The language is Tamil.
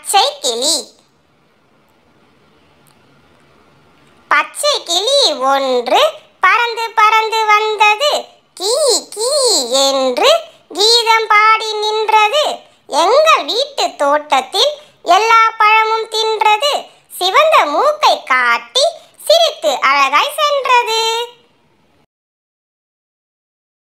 பச்சை கிளி பச்சை கிளி ஒன்று பறந்து பறந்து வந்தது கீ கீ என்று கீதம் பாடி நின்றது எங்கள் வீட்டு தோட்டத்தில் எல்லா பழமும் தின்றது சிவந்த மூக்கை காட்டி சிரித்து அழகாய்